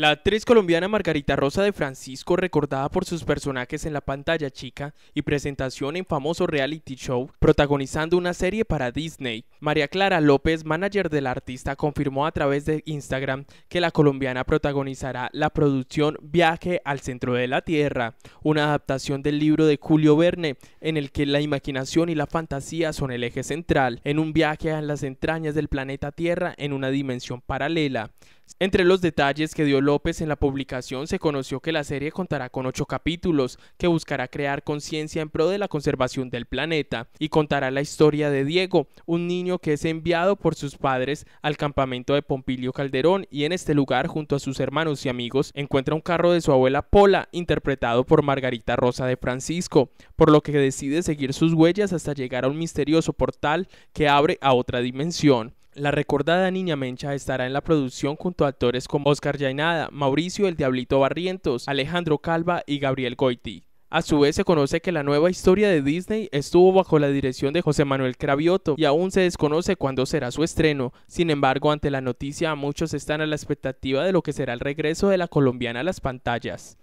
La actriz colombiana Margarita Rosa de Francisco, recordada por sus personajes en la pantalla chica y presentación en famoso reality show, protagonizando una serie para Disney. María Clara López, manager del artista, confirmó a través de Instagram que la colombiana protagonizará la producción Viaje al Centro de la Tierra, una adaptación del libro de Julio Verne, en el que la imaginación y la fantasía son el eje central, en un viaje a las entrañas del planeta Tierra en una dimensión paralela. Entre los detalles que dio López en la publicación se conoció que la serie contará con ocho capítulos, que buscará crear conciencia en pro de la conservación del planeta, y contará la historia de Diego, un niño que es enviado por sus padres al campamento de Pompilio Calderón y en este lugar, junto a sus hermanos y amigos, encuentra un carro de su abuela Pola, interpretado por Margarita Rosa de Francisco, por lo que decide seguir sus huellas hasta llegar a un misterioso portal que abre a otra dimensión. La recordada niña Mencha estará en la producción junto a actores como Oscar Llanada, Mauricio el Diablito Barrientos, Alejandro Calva y Gabriel Goiti. A su vez se conoce que la nueva historia de Disney estuvo bajo la dirección de José Manuel Cravioto y aún se desconoce cuándo será su estreno. Sin embargo, ante la noticia muchos están a la expectativa de lo que será el regreso de la colombiana a las pantallas.